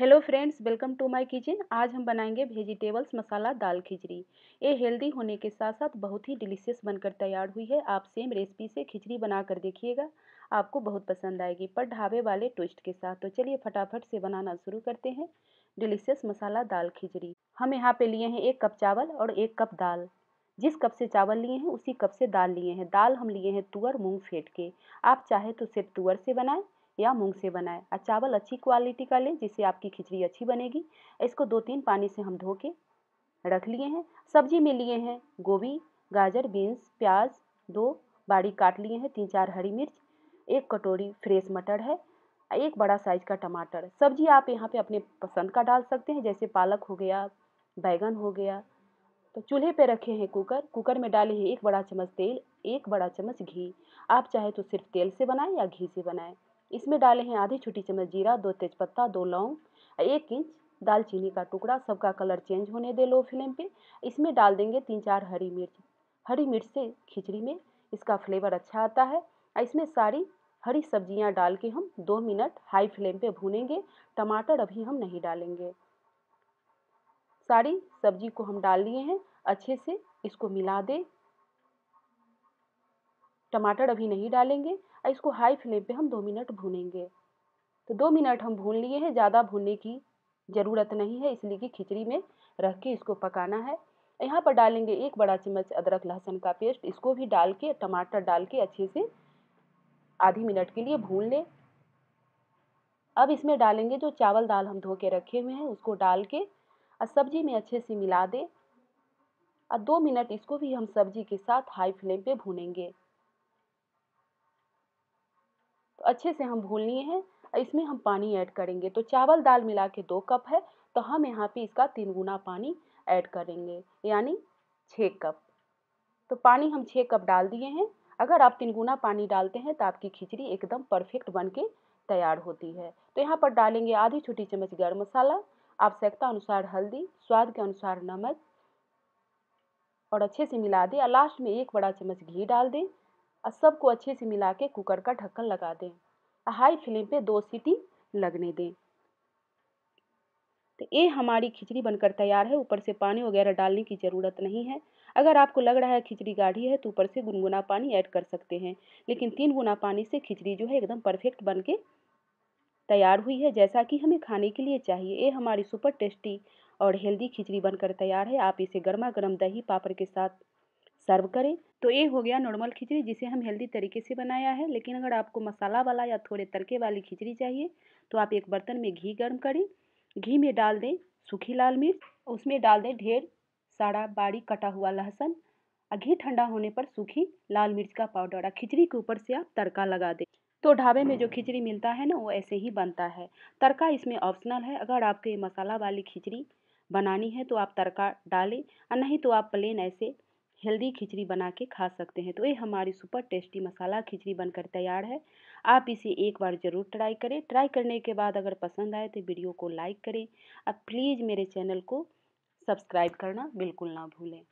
hello friends welcome to my kitchen आज हम बनाएंगे वेजिटेबल्स मसाला दाल खिचड़ी ये हेल्दी होने के साथ साथ बहुत ही डिलीशियस बनकर तैयार हुई है आप सेम रेसिपी से खिचड़ी बना कर देखिएगा आपको बहुत पसंद आएगी पर ढाबे वाले ट्विस्ट के साथ तो चलिए फटाफट से बनाना शुरू करते हैं डिलीशियस मसाला दाल खिचड़ी हम यहाँ पर लिए हैं एक कप चावल और एक कप दाल जिस कप से चावल लिए हैं उसी कप से दाल लिए हैं दाल हम लिए हैं तुअर मूँग फेंट के आप चाहे तो सिर्फ तुअर से बनाएँ या मूंग से बनाए और चावल अच्छी क्वालिटी का लें जिससे आपकी खिचड़ी अच्छी बनेगी इसको दो तीन पानी से हम धो के रख लिए हैं सब्जी में लिए हैं गोभी गाजर बीन्स प्याज दो बारीक काट लिए हैं तीन चार हरी मिर्च एक कटोरी फ्रेश मटर है एक बड़ा साइज का टमाटर सब्जी आप यहाँ पे अपने पसंद का डाल सकते हैं जैसे पालक हो गया बैगन हो गया तो चूल्हे पे रखे हैं कुकर कुकर में डाले हैं एक बड़ा चम्मच तेल एक बड़ा चम्मच घी आप चाहे तो सिर्फ तेल से बनाएं या घी से बनाएं इसमें डाले हैं आधी छोटी चम्मच जीरा दो तेज़पत्ता दो लौंग एक इंच दालचीनी का टुकड़ा सबका कलर चेंज होने दे लो फ्लेम पे इसमें डाल देंगे तीन चार हरी मिर्च हरी मिर्च से खिचड़ी में इसका फ्लेवर अच्छा आता है इसमें सारी हरी सब्जियां डाल के हम दो मिनट हाई फ्लेम पे भूनेंगे टमाटर अभी हम नहीं डालेंगे सारी सब्जी को हम डाल लिए हैं अच्छे से इसको मिला दें टमाटर अभी नहीं डालेंगे और इसको हाई फ्लेम पे हम दो मिनट भूनेंगे तो दो मिनट हम भून लिए हैं ज़्यादा भूनने की ज़रूरत नहीं है इसलिए कि खिचड़ी में रख के इसको पकाना है यहाँ पर डालेंगे एक बड़ा चम्मच अदरक लहसुन का पेस्ट इसको भी डाल के टमाटर डाल के अच्छे से आधी मिनट के लिए भून लें अब इसमें डालेंगे जो चावल दाल हम धो के रखे हुए हैं उसको डाल के और सब्जी में अच्छे से मिला दें और दो मिनट इसको भी हम सब्जी के साथ हाई फ्लेम पे भूनेंगे अच्छे से हम भून लिए हैं इसमें हम पानी ऐड करेंगे तो चावल दाल मिला के दो कप है तो हम यहाँ पे इसका तीन गुना पानी ऐड करेंगे यानी छः कप तो पानी हम छः कप डाल दिए हैं अगर आप तीन गुना पानी डालते हैं तो आपकी खिचड़ी एकदम परफेक्ट बन के तैयार होती है तो यहाँ पर डालेंगे आधी छोटी चम्मच गर्म मसाला आवश्यकता अनुसार हल्दी स्वाद के अनुसार नमक और अच्छे से मिला दें लास्ट में एक बड़ा चम्मच घी डाल दें और सबको अच्छे से मिला के कुकर का ढक्कन लगा दें हाई फ्लेम पे दो सीटी लगने दें तो ये हमारी खिचड़ी बनकर तैयार है ऊपर से पानी वगैरह डालने की ज़रूरत नहीं है अगर आपको लग रहा है खिचड़ी गाढ़ी है तो ऊपर से गुनगुना पानी ऐड कर सकते हैं लेकिन तीन गुना पानी से खिचड़ी जो है एकदम परफेक्ट बन के तैयार हुई है जैसा कि हमें खाने के लिए चाहिए ये हमारी सुपर टेस्टी और हेल्दी खिचड़ी बनकर तैयार है आप इसे गर्मा गर्म दही पापड़ के साथ सर्व करें तो ये हो गया नॉर्मल खिचड़ी जिसे हम हेल्दी तरीके से बनाया है लेकिन अगर आपको मसाला वाला या थोड़े तड़के वाली खिचड़ी चाहिए तो आप एक बर्तन में घी गर्म करें घी में डाल दें सूखी लाल मिर्च उसमें डाल दें ढेर सारा बारी कटा हुआ लहसुन और घी ठंडा होने पर सूखी लाल मिर्च का पाउडर और खिचड़ी के ऊपर से आप तड़का लगा दें तो ढाबे में जो खिचड़ी मिलता है ना वो ऐसे ही बनता है तड़का इसमें ऑप्शनल है अगर आपको ये मसाला वाली खिचड़ी बनानी है तो आप तड़का डालें और नहीं तो आप प्लेन ऐसे हेल्दी खिचड़ी बना के खा सकते हैं तो ये हमारी सुपर टेस्टी मसाला खिचड़ी बनकर तैयार है आप इसे एक बार ज़रूर ट्राई करें ट्राई करने के बाद अगर पसंद आए तो वीडियो को लाइक करें और प्लीज़ मेरे चैनल को सब्सक्राइब करना बिल्कुल ना भूलें